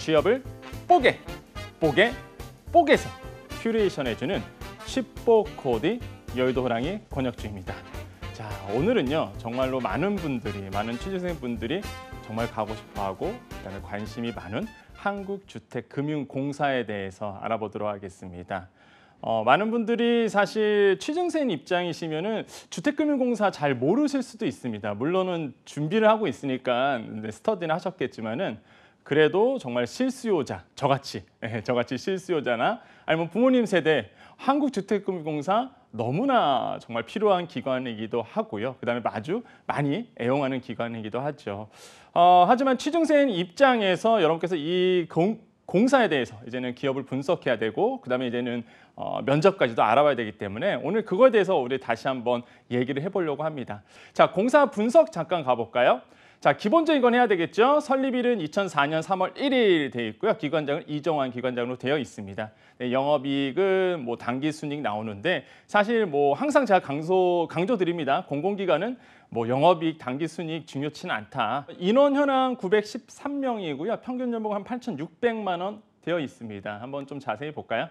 취업을 뽀개, 뽀개, 뽀개서 큐레이션해주는 1 0보코디 여의도 호랑이 권혁주입니다. 자, 오늘은요. 정말로 많은 분들이, 많은 취준생분들이 정말 가고 싶어하고 그다 관심이 많은 한국주택금융공사에 대해서 알아보도록 하겠습니다. 어, 많은 분들이 사실 취준생 입장이시면은 주택금융공사 잘 모르실 수도 있습니다. 물론은 준비를 하고 있으니까 네, 스터디는 하셨겠지만은 그래도 정말 실수요자 저같이 예, 저같이 실수요자나 아니면 부모님 세대 한국주택금융공사 너무나 정말 필요한 기관이기도 하고요. 그다음에 아주 많이 애용하는 기관이기도 하죠. 어, 하지만 취중생 입장에서 여러분께서 이 공, 공사에 대해서 이제는 기업을 분석해야 되고 그다음에 이제는 어, 면접까지도 알아봐야 되기 때문에 오늘 그거에 대해서 우리 다시 한번 얘기를 해보려고 합니다. 자, 공사 분석 잠깐 가볼까요? 자, 기본적인 건 해야 되겠죠. 설립일은 2004년 3월 1일 돼 있고요. 기관장은 이정환 기관장으로 되어 있습니다. 네, 영업이익은 뭐당기 순익 나오는데 사실 뭐 항상 제가 강조 강조드립니다. 공공기관은 뭐 영업이익, 당기순이익 중요치는 않다. 인원 현황 913명이고요. 평균 연봉 은한 8,600만 원 되어 있습니다. 한번 좀 자세히 볼까요?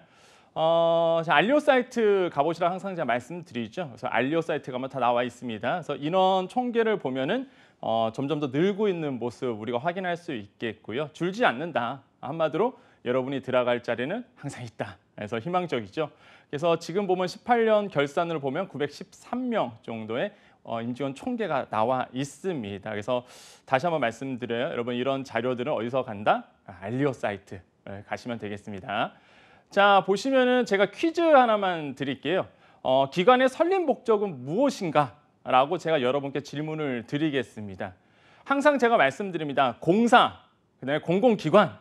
어, 자, 알리오 사이트 가보시라 항상 제가 말씀드리죠. 그래서 알리오 사이트 가면 뭐 다 나와 있습니다. 그래서 인원 총계를 보면은 어, 점점 더 늘고 있는 모습 우리가 확인할 수 있겠고요. 줄지 않는다. 한마디로 여러분이 들어갈 자리는 항상 있다. 그래서 희망적이죠. 그래서 지금 보면 18년 결산을 보면 913명 정도의 어, 임직원 총계가 나와 있습니다. 그래서 다시 한번 말씀드려요. 여러분 이런 자료들은 어디서 간다? 알리오 사이트 예, 가시면 되겠습니다. 자 보시면은 제가 퀴즈 하나만 드릴게요. 어, 기관의 설립 목적은 무엇인가? 라고 제가 여러분께 질문을 드리겠습니다. 항상 제가 말씀드립니다. 공사, 그다음에 공공기관,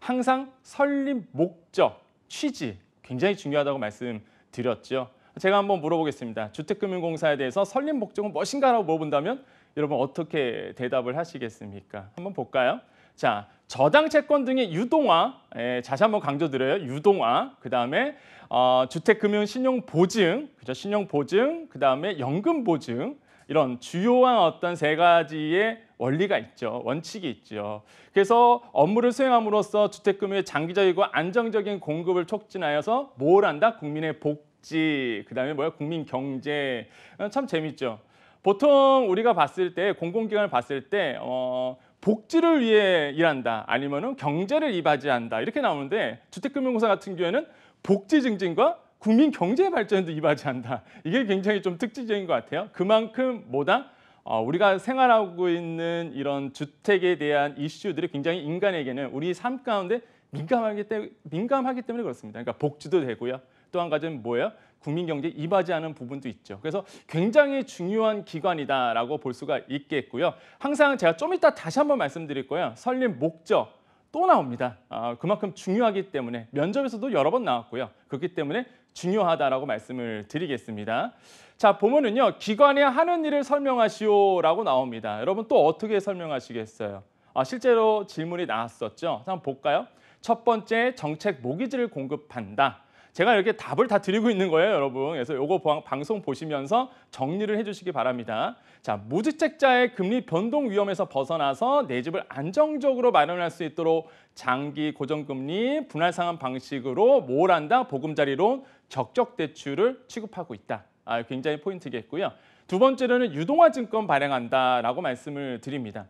항상 설립 목적, 취지 굉장히 중요하다고 말씀드렸죠. 제가 한번 물어보겠습니다. 주택금융공사에 대해서 설립 목적은 무엇인가라고 물어본다면 여러분 어떻게 대답을 하시겠습니까? 한번 볼까요? 자, 저당 채권 등의 유동화, 예, 다시 한번 강조드려요. 유동화, 그 다음에 어, 주택금융 신용 보증, 그죠? 신용 보증, 그 다음에 연금 보증 이런 주요한 어떤 세 가지의 원리가 있죠. 원칙이 있죠. 그래서 업무를 수행함으로써 주택금융의 장기적이고 안정적인 공급을 촉진하여서 뭘 한다? 국민의 복지, 그 다음에 뭐야? 국민 경제. 어, 참 재밌죠. 보통 우리가 봤을 때, 공공기관을 봤을 때, 어, 복지를 위해 일한다 아니면은 경제를 이바지한다 이렇게 나오는데 주택금융공사 같은 경우에는 복지 증진과 국민 경제 발전도 이바지한다 이게 굉장히 좀 특징적인 것 같아요 그만큼 뭐다 어, 우리가 생활하고 있는 이런 주택에 대한 이슈들이 굉장히 인간에게는 우리 삶 가운데 민감하기, 때, 민감하기 때문에 그렇습니다 그러니까 복지도 되고요 또 한 가지는 뭐예요 국민 경제에 이바지하는 부분도 있죠. 그래서 굉장히 중요한 기관이다라고 볼 수가 있겠고요. 항상 제가 좀 이따 다시 한번 말씀드릴 거예요. 설립 목적 또 나옵니다. 아, 그만큼 중요하기 때문에 면접에서도 여러 번 나왔고요. 그렇기 때문에 중요하다라고 말씀을 드리겠습니다. 자 보면은요 기관이 하는 일을 설명하시오라고 나옵니다. 여러분 또 어떻게 설명하시겠어요? 아, 실제로 질문이 나왔었죠. 한번 볼까요? 첫 번째 정책 모기지를 공급한다. 제가 이렇게 답을 다 드리고 있는 거예요, 여러분. 그래서 요거 방송 보시면서 정리를 해주시기 바랍니다. 자, 무주택자의 금리 변동 위험에서 벗어나서 내 집을 안정적으로 마련할 수 있도록 장기 고정금리 분할 상환 방식으로 뭘 한다? 보금자리로 적적 대출을 취급하고 있다. 아, 굉장히 포인트겠고요. 두 번째로는 유동화 증권 발행한다라고 말씀을 드립니다.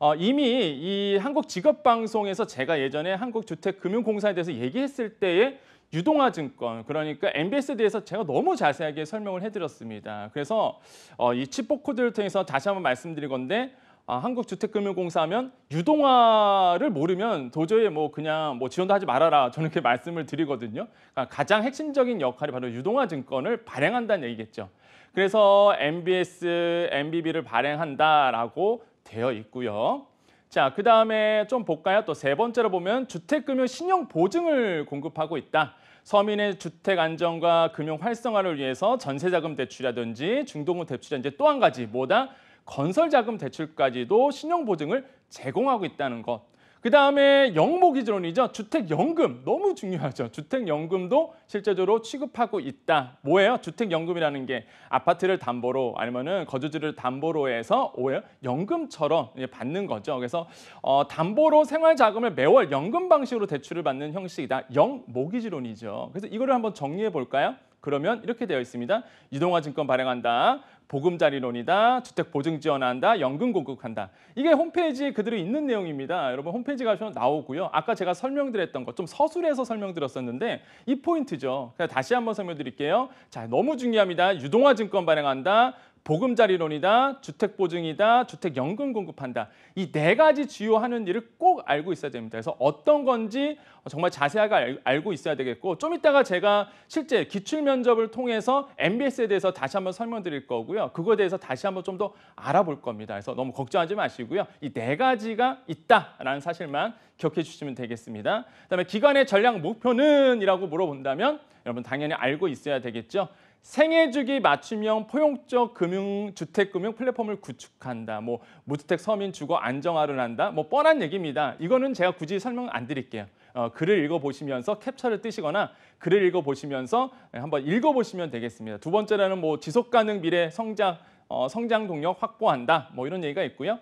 어, 이미 이 한국직업방송에서 제가 예전에 한국주택금융공사에 대해서 얘기했을 때에 유동화 증권 그러니까 MBS에 대해서 제가 너무 자세하게 설명을 해드렸습니다. 그래서 어, 이칩포 코드를 통해서 다시 한번 말씀드릴 건데 아, 한국주택금융공사 하면 유동화를 모르면 도저히 뭐 그냥 뭐 지원도 하지 말아라 저는 이렇게 말씀을 드리거든요. 그러니까 가장 핵심적인 역할이 바로 유동화 증권을 발행한다는 얘기겠죠. 그래서 MBS, MBB를 발행한다라고 되어 있고요. 자, 그 다음에 좀 볼까요? 또 세 번째로 보면 주택금융 신용보증을 공급하고 있다. 서민의 주택 안정과 금융 활성화를 위해서 전세자금 대출이라든지 중도금 대출이라든지 또 한 가지 뭐다? 건설자금 대출까지도 신용보증을 제공하고 있다는 것 그다음에 영모기준이죠. 주택연금 너무 중요하죠. 주택연금도 실제적으로 취급하고 있다. 뭐예요? 주택연금이라는 게 아파트를 담보로 아니면은 거주지를 담보로 해서 오히려 연금처럼 받는 거죠. 그래서 어, 담보로 생활자금을 매월 연금 방식으로 대출을 받는 형식이다. 영모기준이죠. 그래서 이거를 한번 정리해 볼까요? 그러면 이렇게 되어 있습니다. 유동화 증권 발행한다. 보금자리론이다, 주택 보증 지원한다, 연금 공급한다. 이게 홈페이지에 그대로 있는 내용입니다. 여러분 홈페이지 가시면 나오고요. 아까 제가 설명드렸던 것 좀 서술해서 설명드렸었는데 이 포인트죠. 다시 한번 설명드릴게요. 자, 너무 중요합니다. 유동화 증권 발행한다, 보금자리론이다, 주택보증이다, 주택연금 공급한다. 이 네 가지 주요 하는 일을 꼭 알고 있어야 됩니다. 그래서 어떤 건지 정말 자세하게 알, 고 있어야 되겠고 좀 이따가 제가 실제 기출면접을 통해서 MBS에 대해서 다시 한번 설명드릴 거고요. 그거에 대해서 다시 한번 좀 더 알아볼 겁니다. 그래서 너무 걱정하지 마시고요. 이 네 가지가 있다라는 사실만 기억해 주시면 되겠습니다. 그다음에 기관의 전략 목표는 이라고 물어본다면 여러분 당연히 알고 있어야 되겠죠. 생애 주기 맞춤형 포용적 금융 주택 금융 플랫폼을 구축한다. 뭐 무주택 서민 주거 안정화를 한다. 뭐 뻔한 얘기입니다. 이거는 제가 굳이 설명 안 드릴게요. 어, 글을 읽어보시면서 캡처를 뜨시거나 글을 읽어보시면서 한번 읽어보시면 되겠습니다. 두번째는뭐 지속가능 미래 성장, 어, 성장 동력 확보한다. 뭐 이런 얘기가 있고요.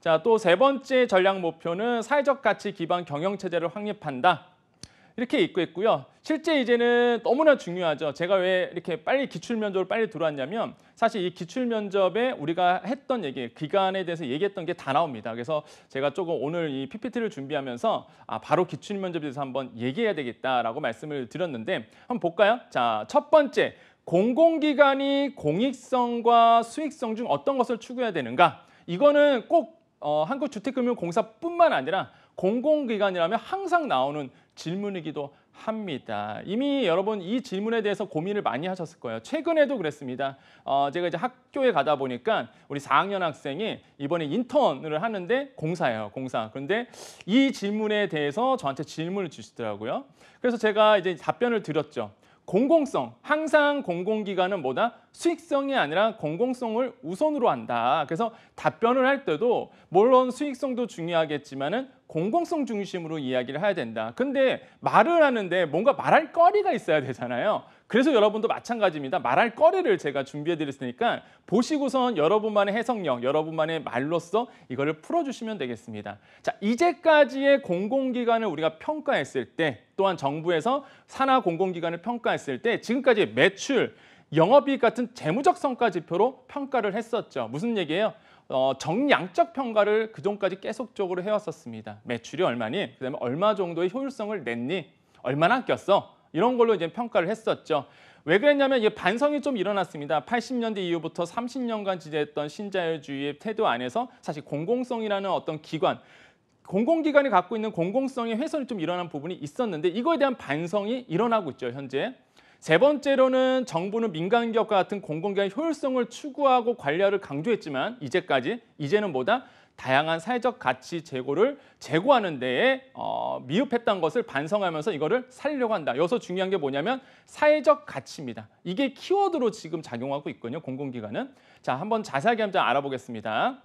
자, 또 세 번째 전략 목표는 사회적 가치 기반 경영체제를 확립한다. 이렇게 읽고 있고요. 실제 이제는 너무나 중요하죠. 제가 왜 이렇게 빨리 기출 면접을 빨리 들어왔냐면 사실 이 기출 면접에 우리가 했던 얘기, 기간에 대해서 얘기했던 게 다 나옵니다. 그래서 제가 조금 오늘 이 PPT를 준비하면서 아, 바로 기출 면접에 대해서 한번 얘기해야 되겠다라고 말씀을 드렸는데 한번 볼까요? 자, 첫 번째. 공공기관이 공익성과 수익성 중 어떤 것을 추구해야 되는가? 이거는 꼭 어, 한국주택금융공사뿐만 아니라 공공기관이라면 항상 나오는 질문이기도 합니다. 이미 여러분 이 질문에 대해서 고민을 많이 하셨을 거예요. 최근에도 그랬습니다. 어, 제가 이제 학교에 가다 보니까 우리 4학년 학생이 이번에 인턴을 하는데 공사예요. 공사. 그런데 이 질문에 대해서 저한테 질문을 주시더라고요. 그래서 제가 이제 답변을 드렸죠. 공공성. 항상 공공기관은 뭐다? 수익성이 아니라 공공성을 우선으로 한다. 그래서 답변을 할 때도 물론 수익성도 중요하겠지만은 공공성 중심으로 이야기를 해야 된다. 근데 말을 하는데 뭔가 말할 거리가 있어야 되잖아요. 그래서 여러분도 마찬가지입니다. 말할 거리를 제가 준비해 드렸으니까 보시고선 여러분만의 해석력, 여러분만의 말로써 이거를 풀어주시면 되겠습니다. 자, 이제까지의 공공기관을 우리가 평가했을 때 또한 정부에서 산하 공공기관을 평가했을 때 지금까지 매출, 영업이익 같은 재무적 성과 지표로 평가를 했었죠. 무슨 얘기예요? 어, 정량적 평가를 그전까지 계속적으로 해왔었습니다. 매출이 얼마니? 그다음에 얼마 정도의 효율성을 냈니? 얼마나 아꼈어? 이런 걸로 이제 평가를 했었죠. 왜 그랬냐면 이게 반성이 좀 일어났습니다. 80년대 이후부터 30년간 지지했던 신자유주의의 태도 안에서 사실 공공성이라는 어떤 기관, 공공기관이 갖고 있는 공공성의 훼손이 좀 일어난 부분이 있었는데 이거에 대한 반성이 일어나고 있죠, 현재. 세 번째로는 정부는 민간 기업과 같은 공공기관 의 효율성을 추구하고 관리를 강조했지만 이제까지 이제는 뭐다? 다양한 사회적 가치 제고를 제고하는 데에 어, 미흡했던 것을 반성하면서 이거를 살려고 한다. 여기서 중요한 게 뭐냐면 사회적 가치입니다. 이게 키워드로 지금 작용하고 있거든요. 공공기관은. 자, 한번 자세하게 한번 알아보겠습니다.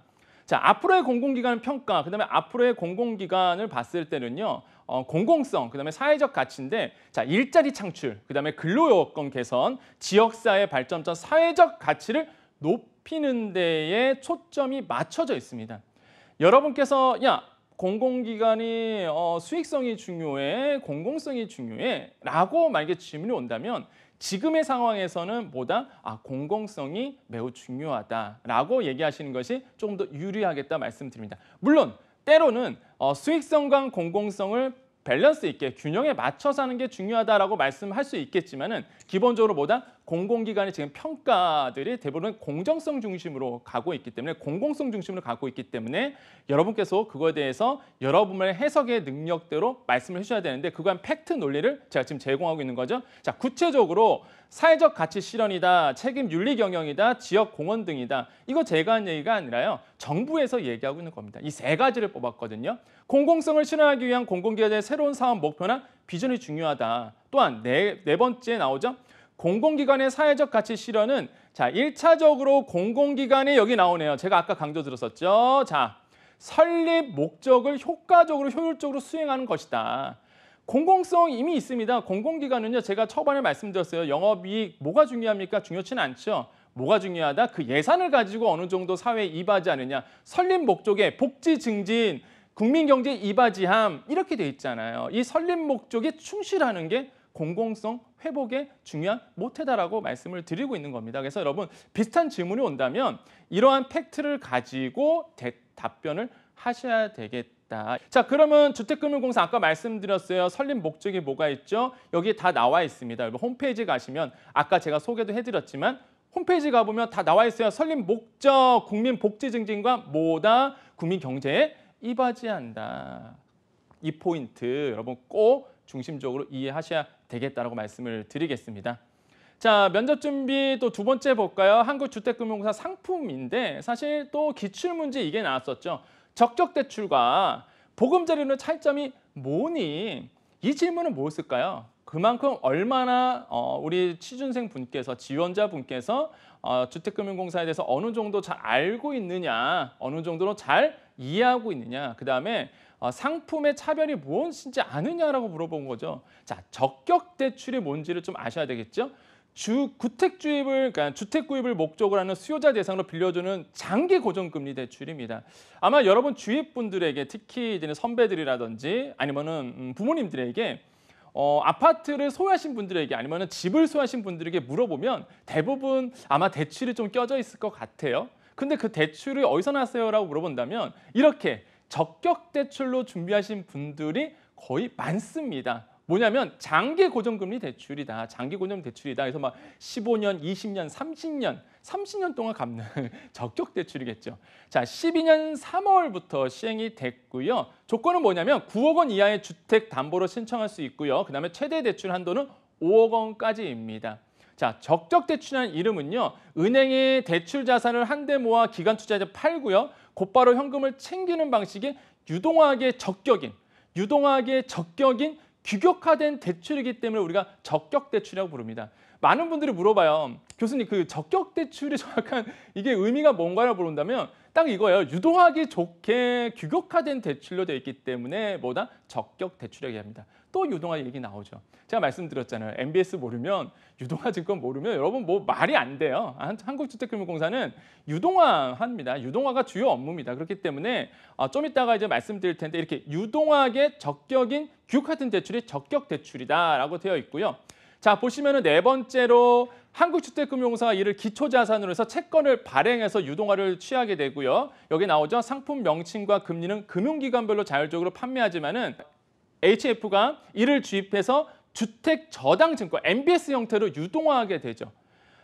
자, 앞으로의 공공기관 평가, 그다음에 앞으로의 공공기관을 봤을 때는요. 어, 공공성, 그다음에 사회적 가치인데 자, 일자리 창출, 그다음에 근로 여건 개선, 지역 사회 발전적 사회적 가치를 높이는 데에 초점이 맞춰져 있습니다. 여러분께서 야, 공공기관이 어, 수익성이 중요해, 공공성이 중요해 라고 만약에 질문이 온다면 지금의 상황에서는 뭐다? 아, 공공성이 매우 중요하다라고 얘기하시는 것이 조금 더 유리하겠다 말씀드립니다. 물론 때로는 어, 수익성과 공공성을 밸런스 있게 균형에 맞춰서 하는 게 중요하다라고 말씀할 수 있겠지만은 기본적으로 뭐다? 공공기관의 지금 평가들이 대부분 공정성 중심으로 가고 있기 때문에 공공성 중심으로 가고 있기 때문에 여러분께서 그거에 대해서 여러분의 해석의 능력대로 말씀을 해주셔야 되는데 그거한 팩트 논리를 제가 지금 제공하고 있는 거죠. 자 구체적으로 사회적 가치 실현이다, 책임 윤리 경영이다, 지역 공헌 등이다. 이거 제가 한 얘기가 아니라요. 정부에서 얘기하고 있는 겁니다. 이 세 가지를 뽑았거든요. 공공성을 실현하기 위한 공공기관의 새로운 사업 목표나 비전이 중요하다. 또한 네, 네 번째 나오죠. 공공기관의 사회적 가치 실현은 자 1차적으로 공공기관이 여기 나오네요. 제가 아까 강조 들었었죠. 자 설립 목적을 효과적으로 효율적으로 수행하는 것이다. 공공성 이미 있습니다. 공공기관은요 제가 초반에 말씀드렸어요. 영업이익 뭐가 중요합니까? 중요치는 않죠. 뭐가 중요하다? 그 예산을 가지고 어느 정도 사회에 이바지 하느냐. 설립 목적에 복지 증진, 국민 경제 이바지함 이렇게 돼 있잖아요. 이 설립 목적에 충실하는 게 공공성 회복의 중요한 모태다라고 말씀을 드리고 있는 겁니다. 그래서 여러분 비슷한 질문이 온다면 이러한 팩트를 가지고 대, 답변을 하셔야 되겠다. 자 그러면 주택금융공사 아까 말씀드렸어요. 설립 목적이 뭐가 있죠? 여기 다 나와 있습니다. 여러분 홈페이지 가시면 아까 제가 소개도 해드렸지만 홈페이지 가보면 다 나와 있어요. 설립 목적, 국민 복지 증진과 뭐다? 국민 경제에 이바지한다. 이 포인트 여러분 꼭 중심적으로 이해하셔야 되겠다라고 말씀을 드리겠습니다. 자 면접 준비 또 두 번째 볼까요? 한국주택금융공사 상품인데 사실 또 기출문제 이게 나왔었죠. 적격대출과 보금자리론의 차이점이 뭐니? 이 질문은 무엇일까요? 그만큼 얼마나 어, 우리 취준생 분께서 지원자 분께서 어, 주택금융공사에 대해서 어느 정도 잘 알고 있느냐, 어느 정도로 잘 이해하고 있느냐, 그 다음에 어, 상품의 차별이 무엇인지 아느냐라고 물어본 거죠. 자, 적격 대출이 뭔지를 좀 아셔야 되겠죠. 주 구택 주입을 그러니까 주택 구입을 목적으로 하는 수요자 대상으로 빌려주는 장기 고정금리 대출입니다. 아마 여러분 주입 분들에게 특히 이제 선배들이라든지 아니면은 음, 부모님들에게 어, 아파트를 소유하신 분들에게 아니면은 집을 소유하신 분들에게 물어보면 대부분 아마 대출이 좀 껴져 있을 것 같아요. 근데 그대출을 어디서 났어요라고 물어본다면 이렇게 적격 대출로 준비하신 분들이 거의 많습니다. 뭐냐면 장기 고정금리 대출이다. 장기 고정 대출이다. 그래서 막 15년, 20년, 30년, 30년 동안 갚는 적격 대출이겠죠. 자, 12년 3월부터 시행이 됐고요. 조건은 뭐냐면 9억 원 이하의 주택 담보로 신청할 수 있고요. 그다음에 최대 대출 한도는 5억 원까지입니다. 자, 적격 대출이라는 이름은요. 은행에 대출 자산을 한 대 모아 기간 투자자 팔고요. 곧바로 현금을 챙기는 방식인 유동화학의 적격인 유동화학의 적격인 규격화된 대출이기 때문에 우리가 적격 대출이라고 부릅니다. 많은 분들이 물어봐요. 교수님 그 적격 대출이 정확한 이게 의미가 뭔가라고 물은다면 딱 이거예요. 유동하기 좋게 규격화된 대출로 되어 있기 때문에 뭐다 적격 대출이라고 합니다. 또 유동화 얘기 나오죠. 제가 말씀드렸잖아요. MBS 모르면 유동화 증권 모르면 여러분 뭐 말이 안 돼요. 한국주택금융공사는 유동화합니다. 유동화가 주요 업무입니다. 그렇기 때문에 어, 좀 이따가 이제 말씀드릴 텐데 이렇게 유동화의 적격인 규카튼 대출이 적격 대출이다라고 되어 있고요. 자 보시면은 네 번째로 한국주택금융공사가 이를 기초자산으로 해서 채권을 발행해서 유동화를 취하게 되고요. 여기 나오죠. 상품 명칭과 금리는 금융기관별로 자율적으로 판매하지만은 HF가 이를 주입해서 주택 저당 증권, MBS 형태로 유동화하게 되죠.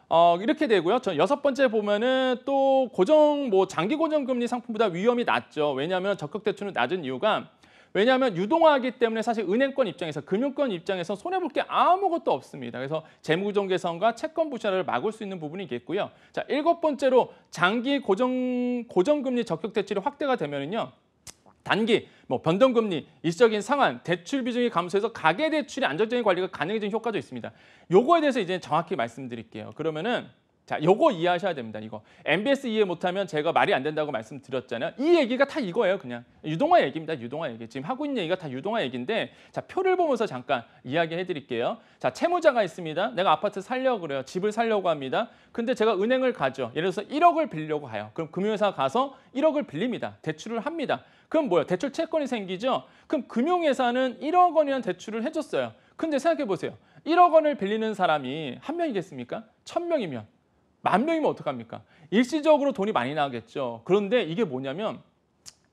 어, 이렇게 되고요. 전 여섯 번째 보면은 또 고정 뭐 장기 고정 금리 상품보다 위험이 낮죠. 왜냐하면 적극 대출은 낮은 이유가 왜냐하면 유동화하기 때문에 사실 은행권 입장에서 금융권 입장에서 손해 볼 게 아무것도 없습니다. 그래서 재무구조 개선과 채권 부실화를 막을 수 있는 부분이겠고요. 자 일곱 번째로 장기 고정 고정 금리 적격 대출이 확대가 되면은요. 단기 뭐 변동금리, 일시적인 상환, 대출 비중이 감소해서 가계 대출의 안정적인 관리가 가능해진 효과도 있습니다. 요거에 대해서 이제 정확히 말씀드릴게요. 그러면은 자, 요거 이해하셔야 됩니다. 이거 MBS 이해 못하면 제가 말이 안 된다고 말씀드렸잖아요. 이 얘기가 다 이거예요, 그냥 유동화 얘기입니다. 유동화 얘기. 지금 하고 있는 얘기가 다 유동화 얘기인데, 자 표를 보면서 잠깐 이야기해드릴게요. 자 채무자가 있습니다. 내가 아파트 살려 그래요. 집을 살려고 합니다. 근데 제가 은행을 가죠. 예를 들어서 1억을 빌려고 가요 그럼 금융회사 가서 1억을 빌립니다. 대출을 합니다. 그럼 뭐야 대출 채권이 생기죠. 그럼 금융회사는 1억 원이란 대출을 해줬어요. 근데 생각해 보세요. 1억 원을 빌리는 사람이 한 명이겠습니까? 천 명이면. 만 명이면 어떡합니까? 일시적으로 돈이 많이 나겠죠 그런데 이게 뭐냐면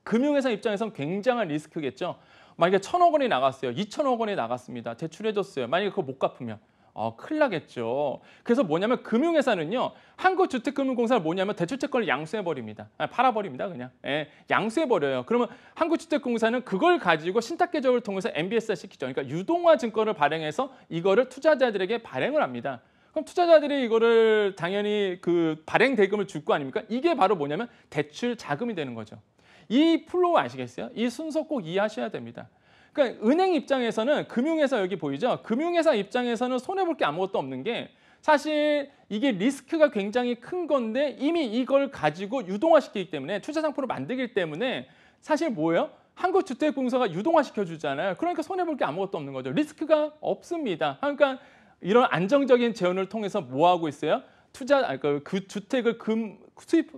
금융회사 입장에선 굉장한 리스크겠죠. 만약에 천억 원이 나갔어요. 이천억 원이 나갔습니다. 대출해줬어요. 만약에 그거 못 갚으면. 어, 큰일 나겠죠. 그래서 뭐냐면 금융회사는요. 한국주택금융공사를 뭐냐면 대출채권을 양수해버립니다. 아 팔아버립니다. 그냥. 예, 양수해버려요. 그러면 한국주택금융공사는 그걸 가지고 신탁계적을 통해서 MBS를 시키죠. 그러니까 유동화 증권을 발행해서 이거를 투자자들에게 발행을 합니다. 그럼 투자자들이 이거를 당연히 그 발행 대금을 줄 거 아닙니까? 이게 바로 뭐냐면 대출 자금이 되는 거죠. 이 플로우 아시겠어요? 이 순서 꼭 이해하셔야 됩니다. 그러니까 은행 입장에서는 금융회사 여기 보이죠? 금융회사 입장에서는 손해볼 게 아무것도 없는 게 사실 이게 리스크가 굉장히 큰 건데 이미 이걸 가지고 유동화시키기 때문에 투자 상품을 만들기 때문에 사실 뭐예요? 한국주택공사가 유동화시켜 주잖아요. 그러니까 손해볼 게 아무것도 없는 거죠. 리스크가 없습니다. 그러니까 이런 안정적인 재원을 통해서 뭐 하고 있어요? 투자 아그 그 주택을 금 수입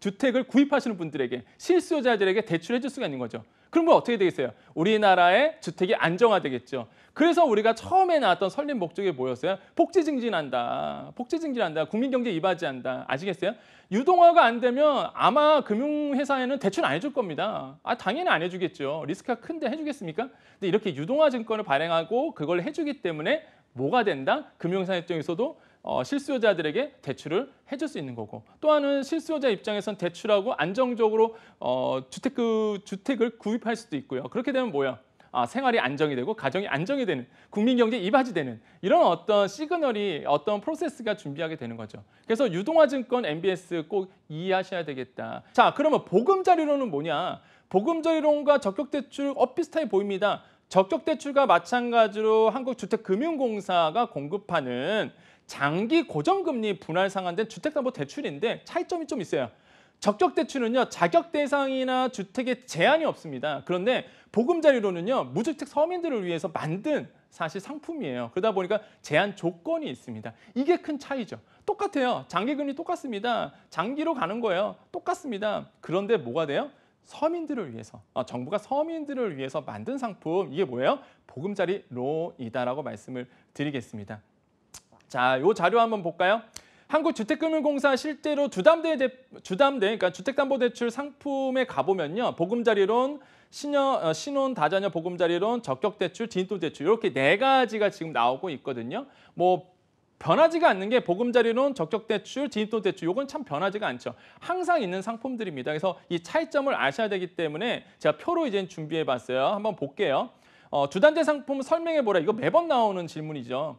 주택을 구입하시는 분들에게 실수요자들에게 대출해 줄 수가 있는 거죠. 그럼 뭐 어떻게 되겠어요? 우리나라의 주택이 안정화되겠죠. 그래서 우리가 처음에 나왔던 설립 목적이 뭐였어요? 복지 증진한다. 복지 증진한다. 국민 경제 이바지한다. 아시겠어요? 유동화가 안 되면 아마 금융회사에는 대출 안 해줄 겁니다. 아, 당연히 안 해주겠죠. 리스크가 큰데 해주겠습니까? 근데 이렇게 유동화 증권을 발행하고 그걸 해주기 때문에 뭐가 된다? 금융산입장에서도 어, 실수요자들에게 대출을 해줄 수 있는 거고 또 하나는 실수요자 입장에선 대출하고 안정적으로 어, 주택 그, 주택을 구입할 수도 있고요. 그렇게 되면 뭐야? 아, 생활이 안정이 되고 가정이 안정이 되는 국민 경제 이바지 되는 이런 어떤 시그널이 어떤 프로세스가 준비하게 되는 거죠. 그래서 유동화 증권 MBS 꼭 이해하셔야 되겠다. 자, 그러면 보금자리론은 뭐냐? 보금자리론과 적격대출 엇비슷하게 보입니다. 적격 대출과 마찬가지로 한국주택금융공사가 공급하는 장기 고정금리 분할 상환된 주택담보대출인데 차이점이 좀 있어요. 적격 대출은요 자격 대상이나 주택에 제한이 없습니다. 그런데 보금자리로는요 무주택 서민들을 위해서 만든 사실 상품이에요. 그러다 보니까 제한 조건이 있습니다. 이게 큰 차이죠. 똑같아요. 장기금리 똑같습니다. 장기로 가는 거예요. 똑같습니다. 그런데 뭐가 돼요? 서민들을 위해서 어, 정부가 서민들을 위해서 만든 상품 이게 뭐예요? 보금자리 로이다라고 말씀을 드리겠습니다. 자, 요 자료 한번 볼까요? 한국주택금융공사 실제로 주담대 대, 주담대 그러니까 주택담보대출 상품에 가보면요 보금자리론 신여, 어, 신혼 다자녀 보금자리론 적격대출 진도대출 이렇게 네 가지가 지금 나오고 있거든요. 뭐 변하지가 않는 게 보금자리론, 적격대출, 진입돈대출 요건 참 변하지가 않죠. 항상 있는 상품들입니다. 그래서 이 차이점을 아셔야 되기 때문에 제가 표로 이제 준비해봤어요. 한번 볼게요. 어, 주단제 상품 설명해보라. 이거 매번 나오는 질문이죠.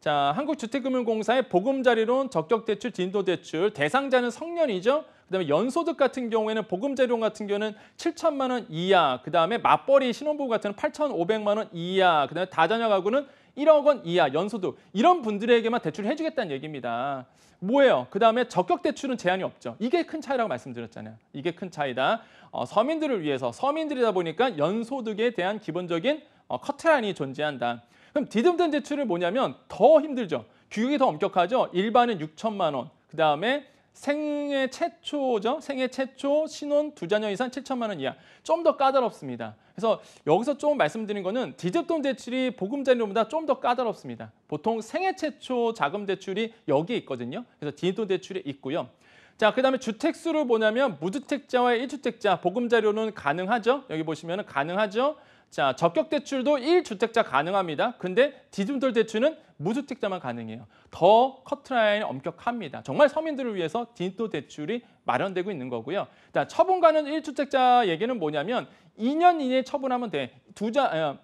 자, 한국주택금융공사의 보금자리론, 적격대출, 진도대출, 대상자는 성년이죠. 그다음에 연소득 같은 경우에는 보금자리론 같은 경우는 7천만 원 이하, 그다음에 맞벌이 신혼부부 같은 8,500만 원 이하, 그다음에 다자녀 가구는 1억 원 이하 연소득 이런 분들에게만 대출을 해주겠다는 얘기입니다. 뭐예요? 그 다음에 적격 대출은 제한이 없죠. 이게 큰 차이라고 말씀드렸잖아요. 이게 큰 차이다. 어, 서민들을 위해서 서민들이다 보니까 연소득에 대한 기본적인 어, 커트라인이 존재한다. 그럼 디딤든 대출을 뭐냐면 더 힘들죠. 규격이 더 엄격하죠. 일반은 6천만 원, 그 다음에 생애 최초죠. 생애 최초 신혼 두 자녀 이상 7천만 원 이하. 좀 더 까다롭습니다. 그래서 여기서 좀 말씀드린 거는 디저돈 대출이 보금자리론보다 좀 더 까다롭습니다. 보통 생애 최초 자금 대출이 여기 있거든요. 그래서 디저돈 대출이 있고요. 자, 그다음에 주택 수를 보냐면 무주택자와 1주택자 보금자리론은 가능하죠. 여기 보시면 은 가능하죠. 자, 적격 대출도 1주택자 가능합니다. 근데 디딤돌 대출은 무주택자만 가능해요. 더 커트라인 엄격합니다. 정말 서민들을 위해서 딘또 대출이 마련되고 있는 거고요. 자, 처분 가는 1주택자 얘기는 뭐냐면 2년 이내에 처분하면 돼. 두자 어,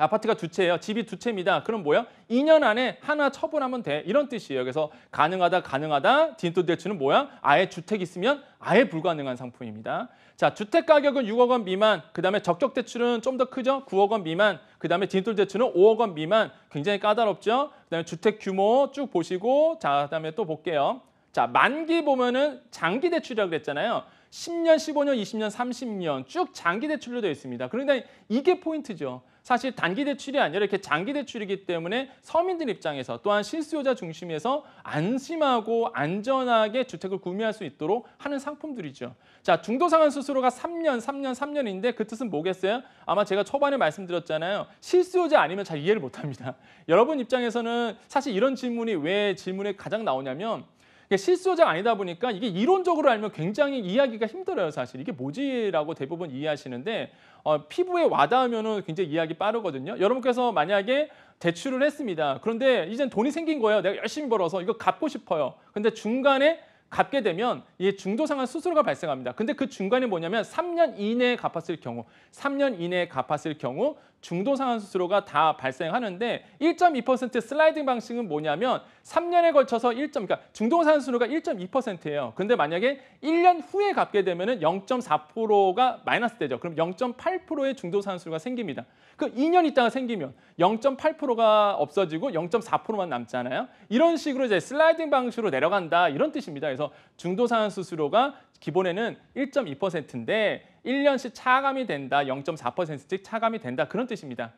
아파트가 두 채예요. 집이 두 채입니다. 그럼 뭐야? 2년 안에 하나 처분하면 돼. 이런 뜻이에요. 그래서 가능하다, 가능하다. 디인토 대출은 뭐야? 아예 주택 있으면 아예 불가능한 상품입니다. 자, 주택 가격은 6억 원 미만, 그다음에 적격 대출은 좀 더 크죠? 9억 원 미만, 그다음에 디인토 대출은 5억 원 미만. 굉장히 까다롭죠? 그다음에 주택 규모 쭉 보시고 자, 그다음에 또 볼게요. 자, 만기 보면은 장기 대출이라고 그랬잖아요. 10년, 15년, 20년, 30년 쭉 장기 대출로 되어 있습니다. 그러니까 이게 포인트죠. 사실 단기 대출이 아니라 이렇게 장기 대출이기 때문에 서민들 입장에서 또한 실수요자 중심에서 안심하고 안전하게 주택을 구매할 수 있도록 하는 상품들이죠. 자, 중도상환 수수료가 3년, 3년, 3년인데 그 뜻은 뭐겠어요? 아마 제가 초반에 말씀드렸잖아요. 실수요자 아니면 잘 이해를 못합니다. 여러분 입장에서는 사실 이런 질문이 왜 질문에 가장 나오냐면 실소자 아니다 보니까 이게 이론적으로 알면 굉장히 이해하기가 힘들어요. 사실 이게 뭐지라고 대부분 이해하시는데 어, 피부에 와닿으면 굉장히 이해하기 빠르거든요. 여러분께서 만약에 대출을 했습니다. 그런데 이젠 돈이 생긴 거예요. 내가 열심히 벌어서 이거 갚고 싶어요. 근데 중간에 갚게 되면 이 중도상환 수수료가 발생합니다. 근데 그중간에 뭐냐면 3년 이내에 갚았을 경우, 3년 이내에 갚았을 경우 중도상환 수수료가 다 발생하는데 1.2% 슬라이딩 방식은 뭐냐면 3년에 걸쳐서 1. 그러니까 중도상환 수수료가 1.2%예요. 근데 만약에 1년 후에 갚게 되면 0.4%가 마이너스 되죠. 그럼 0.8%의 중도상환 수수료가 생깁니다. 그 2년 있다가 생기면 0.8%가 없어지고 0.4%만 남잖아요. 이런 식으로 이제 슬라이딩 방식으로 내려간다 이런 뜻입니다. 그래서 중도상안 수수료가 기본에는 1.2%인데 1년씩 차감이 된다, 0.4%씩 차감이 된다 그런 뜻입니다.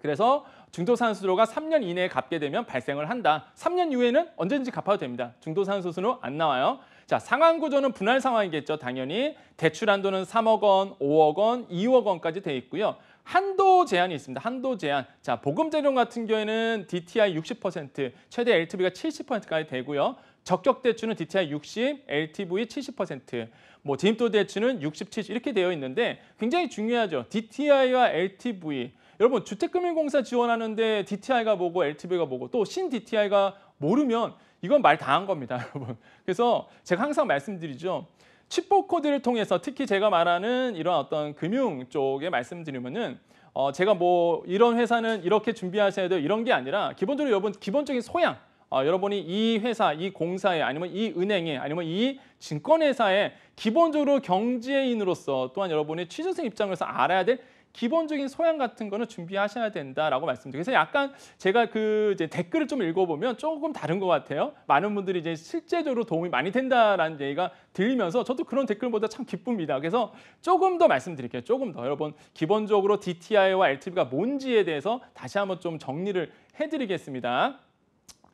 그래서 중도산수료가 상수 3년 이내에 갚게 되면 발생을 한다. 3년 이후에는 언제든지 갚아도 됩니다. 중도상산수수료안 나와요. 자, 상환 구조는 분할 상황이겠죠. 당연히 대출 한도는 3억 원, 5억 원, 2억 원까지 돼 있고요. 한도 제한이 있습니다. 한도 제한. 자, 보금자룡 같은 경우에는 DTI 60%, 최대 LTV가 70%까지 되고요. 적격 대출은 DTI 60, LTV 70%, 뭐 재임도 대출은 60, 70 이렇게 되어 있는데 굉장히 중요하죠. DTI와 LTV. 여러분 주택금융공사 지원하는데 DTI가 뭐고 LTV가 뭐고 또 신 DTI가 모르면 이건 말 다 한 겁니다, 여러분. 그래서 제가 항상 말씀드리죠. 칩보 코드를 통해서 특히 제가 말하는 이런 어떤 금융 쪽에 말씀드리면은 어 제가 뭐 이런 회사는 이렇게 준비하셔야 돼요 이런 게 아니라 기본적으로 여러분 기본적인 소양 어, 여러분이 이 회사, 이 공사에 아니면 이 은행에 아니면 이 증권회사에 기본적으로 경제인으로서 또한 여러분의 취준생 입장에서 알아야 될 기본적인 소양 같은 거는 준비하셔야 된다라고 말씀드려요. 그래서 약간 제가 그 댓글을 좀 읽어보면 조금 다른 것 같아요. 많은 분들이 이제 실제적으로 도움이 많이 된다라는 얘기가 들리면서 저도 그런 댓글보다 참 기쁩니다. 그래서 조금 더 말씀드릴게요. 조금 더 여러분 기본적으로 DTI와 LTV가 뭔지에 대해서 다시 한번 좀 정리를 해드리겠습니다.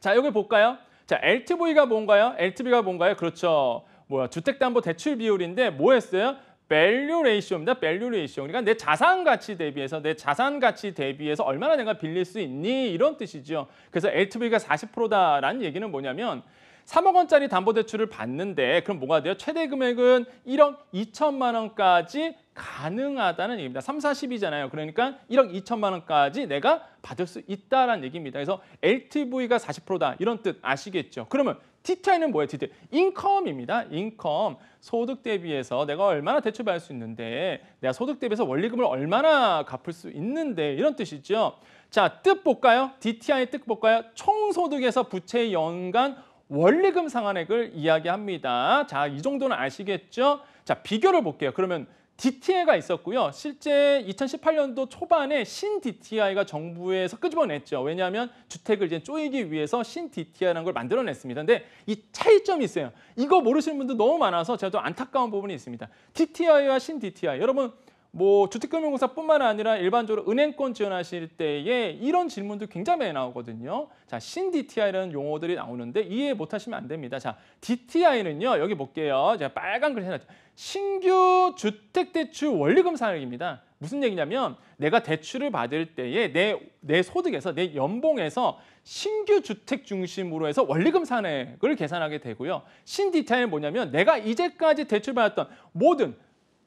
자, 여기 볼까요? 자, LTV가 뭔가요? LTV가 뭔가요? 그렇죠. 뭐야 주택담보대출 비율인데 뭐 했어요? 밸류 레이션입니다 밸류 레이션 그러니까 내 자산 가치 대비해서 내 자산 가치 대비해서 얼마나 내가 빌릴 수 있니? 이런 뜻이죠. 그래서 LTV가 40%다라는 얘기는 뭐냐면 3억 원짜리 담보대출을 받는데 그럼 뭐가 돼요? 최대 금액은 1억 2천만 원까지 가능하다는 얘기입니다. 3, 40이잖아요. 그러니까 1억 2천만 원까지 내가 받을 수 있다는 얘기입니다. 그래서 LTV가 40%다 이런 뜻 아시겠죠? 그러면 DTI는 뭐예요? DTI. 인컴입니다. 인컴. 소득 대비해서 내가 얼마나 대출 받을 수 있는데 내가 소득 대비해서 원리금을 얼마나 갚을 수 있는데 이런 뜻이죠. 자, 뜻 볼까요? DTI 뜻 볼까요? 총소득에서 부채 연간 원리금 상환액을 이야기합니다. 자, 이 정도는 아시겠죠? 자, 비교를 볼게요. 그러면 DTI가 있었고요. 실제 2018년도 초반에 신 DTI가 정부에서 끄집어냈죠. 왜냐하면 주택을 이제 쪼이기 위해서 신 DTI라는 걸 만들어냈습니다. 근데 이 차이점이 있어요. 이거 모르시는 분들 너무 많아서 제가 좀 안타까운 부분이 있습니다. DTI와 신 DTI. 여러분 뭐 주택금융공사뿐만 아니라 일반적으로 은행권 지원하실 때에 이런 질문도 굉장히 많이 나오거든요. 자, 신 DTI라는 용어들이 나오는데 이해 못하시면 안 됩니다. 자, DTI는요. 여기 볼게요. 제가 빨간 글씨 해놨죠. 신규 주택대출 원리금 사액입니다. 무슨 얘기냐면 내가 대출을 받을 때에 내, 내 소득에서 내 연봉에서 신규 주택 중심으로 해서 원리금 산액을 계산하게 되고요. 신디테일 뭐냐면 내가 이제까지 대출받았던 모든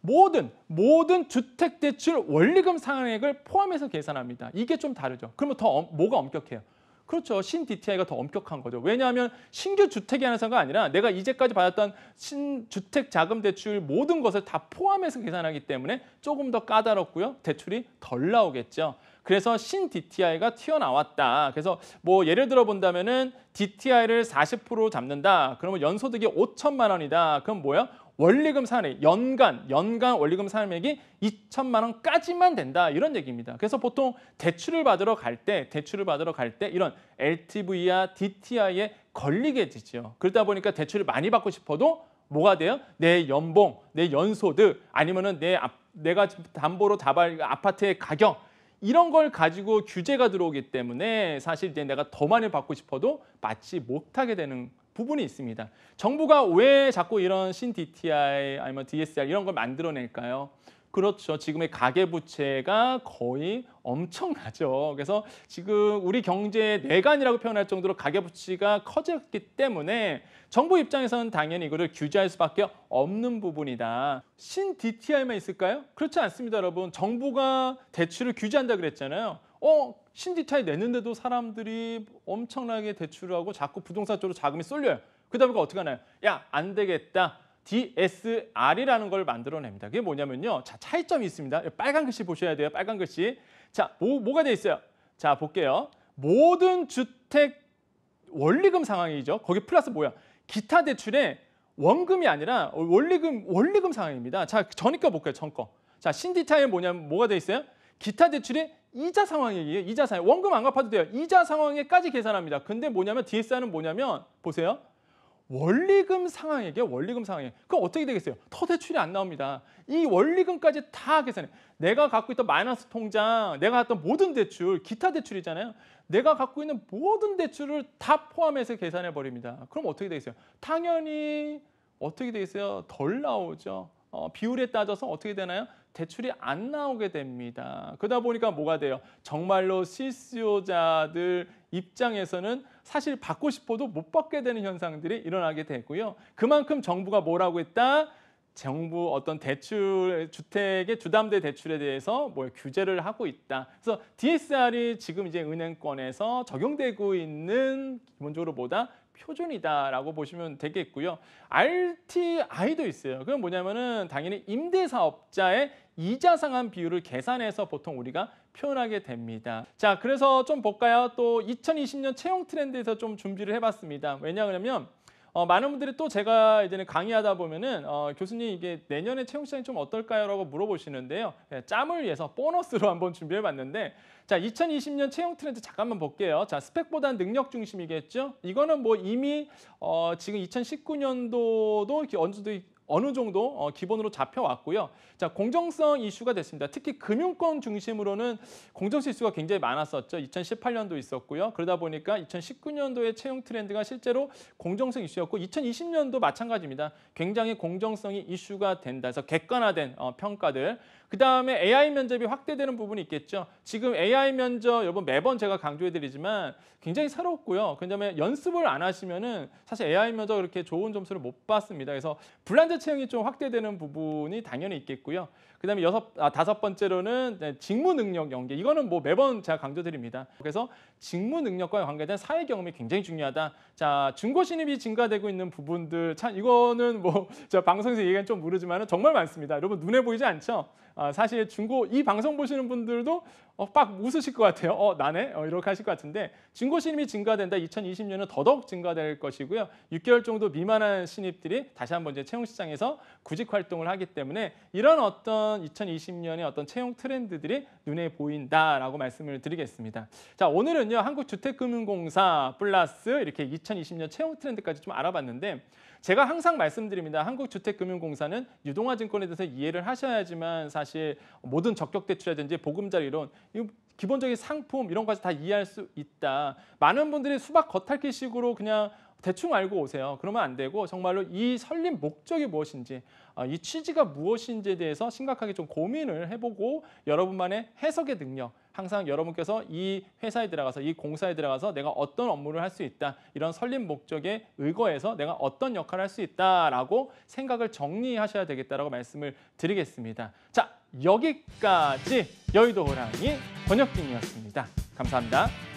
모든 모든 주택 대출 원리금 상한액을 포함해서 계산합니다. 이게 좀 다르죠. 그러면 더 뭐가 엄격해요? 그렇죠. 신 DTI가 더 엄격한 거죠. 왜냐하면 신규 주택이한는서가 아니라 내가 이제까지 받았던 신주택 자금 대출 모든 것을 다 포함해서 계산하기 때문에 조금 더 까다롭고요. 대출이 덜 나오겠죠. 그래서 신 DTI가 튀어나왔다. 그래서 뭐 예를 들어 본다면은 DTI를 40% 잡는다. 그러면 연소득이 5천만 원이다. 그럼 뭐야? 원리금 산액 연간 연간 원리금 산액이 2천만 원까지만 된다 이런 얘기입니다. 그래서 보통 대출을 받으러 갈 때 대출을 받으러 갈 때 이런 l t v 야 DTI에 걸리게 되죠. 그러다 보니까 대출을 많이 받고 싶어도 뭐가 돼요? 내 연봉, 내 연소득 아니면은 내 내가 담보로 다발 아파트의 가격 이런 걸 가지고 규제가 들어오기 때문에 사실 이제 내가 더 많이 받고 싶어도 받지 못하게 되는 부분이 있습니다. 정부가 왜 자꾸 이런 신DTI 아니면 DSR 이런 걸 만들어낼까요? 그렇죠. 지금의 가계부채가 거의 엄청나죠. 그래서 지금 우리 경제의 내관이라고 표현할 정도로 가계부채가 커졌기 때문에 정부 입장에서는 당연히 이거를 규제할 수밖에 없는 부분이다. 신 DTI만 있을까요? 그렇지 않습니다, 여러분. 정부가 대출을 규제한다 그랬잖아요. 어 신디차이 냈는데도 사람들이 엄청나게 대출을 하고 자꾸 부동산 쪽으로 자금이 쏠려요. 그다 보니까 어떻게 하나요? 야안 되겠다. DSR이라는 걸 만들어냅니다. 그게 뭐냐면요. 자 차이점이 있습니다. 빨간 글씨 보셔야 돼요. 빨간 글씨. 자 뭐, 뭐가 돼 있어요? 자 볼게요. 모든 주택 원리금 상황이죠. 거기 플러스 뭐야? 기타 대출에 원금이 아니라 원리금 원리금 상황입니다. 자 전이거 볼게요. 전거. 자 신디차이 뭐냐면 뭐가 돼 있어요? 기타 대출에 이자 상황이에요. 이자 상황. 원금 안 갚아도 돼요. 이자 상황에까지 계산합니다. 근데 뭐냐면 DSR은 뭐냐면 보세요. 원리금 상황에게 원리금 상황에 그럼 어떻게 되겠어요? 터대출이 안 나옵니다. 이 원리금까지 다 계산해. 내가 갖고 있던 마이너스 통장, 내가 했던 모든 대출, 기타 대출이잖아요. 내가 갖고 있는 모든 대출을 다 포함해서 계산해 버립니다. 그럼 어떻게 되겠어요? 당연히 어떻게 되겠어요? 덜 나오죠. 어, 비율에 따져서 어떻게 되나요? 대출이 안 나오게 됩니다. 그러다 보니까 뭐가 돼요? 정말로 실수요자들 입장에서는 사실 받고 싶어도 못 받게 되는 현상들이 일어나게 되고요. 그만큼 정부가 뭐라고 했다? 정부 어떤 대출 주택의 주담대 대출에 대해서 뭐 규제를 하고 있다. 그래서 DSR이 지금 이제 은행권에서 적용되고 있는 기본적으로 보다 표준이다라고 보시면 되겠고요. RTI도 있어요. 그건 뭐냐면은 당연히 임대사업자의 이자 상환 비율을 계산해서 보통 우리가 표현하게 됩니다. 자, 그래서 좀 볼까요? 또 2020년 채용 트렌드에서 좀 준비를 해봤습니다. 왜냐 하면 어, 많은 분들이 또 제가 이제는 강의하다 보면은 어, 교수님 이게 내년에 채용 시장이 좀 어떨까요라고 물어보시는데요. 예, 짬을 위해서 보너스로 한번 준비해봤는데 자 2020년 채용 트렌드 잠깐만 볼게요. 자 스펙보다는 능력 중심이겠죠. 이거는 뭐 이미 어, 지금 2019년도도 이렇게 언 정도 어느 정도 어, 기본으로 잡혀왔고요. 자 공정성 이슈가 됐습니다. 특히 금융권 중심으로는 공정성 이슈가 굉장히 많았었죠. 2018년도 있었고요. 그러다 보니까 2019년도의 채용 트렌드가 실제로 공정성 이슈였고 2020년도 마찬가지입니다. 굉장히 공정성이 이슈가 된다 해서 객관화된 어, 평가들 그다음에 AI 면접이 확대되는 부분이 있겠죠. 지금 AI 면접 여러분 매번 제가 강조해 드리지만 굉장히 새롭고요. 그다음에 연습을 안 하시면은 사실 AI 면접 그렇게 좋은 점수를 못 받습니다. 그래서 불안자 채용이 좀 확대되는 부분이 당연히 있겠고요. 그다음에 여섯 아, 다섯 번째로는 직무 능력 연계. 이거는 뭐 매번 제가 강조드립니다. 그래서 직무 능력과 관계된 사회 경험이 굉장히 중요하다. 자 중고 신입이 증가되고 있는 부분들 참 이거는 뭐저 방송에서 얘기는 좀 모르지만 은 정말 많습니다. 여러분 눈에 보이지 않죠? 아, 사실 중고 이 방송 보시는 분들도 어, 빡 웃으실 것 같아요. 어 나네 어, 이렇게 하실 것 같은데 중고 신입이 증가된다. 2020년은 더더욱 증가될 것이고요. 6개월 정도 미만한 신입들이 다시 한번 이제 채용 시장에서 구직 활동을 하기 때문에 이런 어떤 이런 2020년의 어떤 채용 트렌드들이 눈에 보인다라고 말씀을 드리겠습니다. 자, 오늘은요. 한국주택금융공사 플러스 이렇게 2020년 채용 트렌드까지 좀 알아봤는데 제가 항상 말씀드립니다. 한국주택금융공사는 유동화 증권에 대해서 이해를 하셔야지만 사실 모든 적격 대출이라든지 보금자리 이론 기본적인 상품 이런 것까지 다 이해할 수 있다. 많은 분들이 수박 겉핥기식으로 그냥 대충 알고 오세요. 그러면 안 되고 정말로 이 설립 목적이 무엇인지 아, 이 취지가 무엇인지에 대해서 심각하게 좀 고민을 해보고 여러분만의 해석의 능력 항상 여러분께서 이 회사에 들어가서 이 공사에 들어가서 내가 어떤 업무를 할 수 있다 이런 설립 목적에 의거해서 내가 어떤 역할을 할 수 있다라고 생각을 정리하셔야 되겠다라고 말씀을 드리겠습니다. 자 여기까지 여의도 호랑이 권혁진이었습니다. 감사합니다.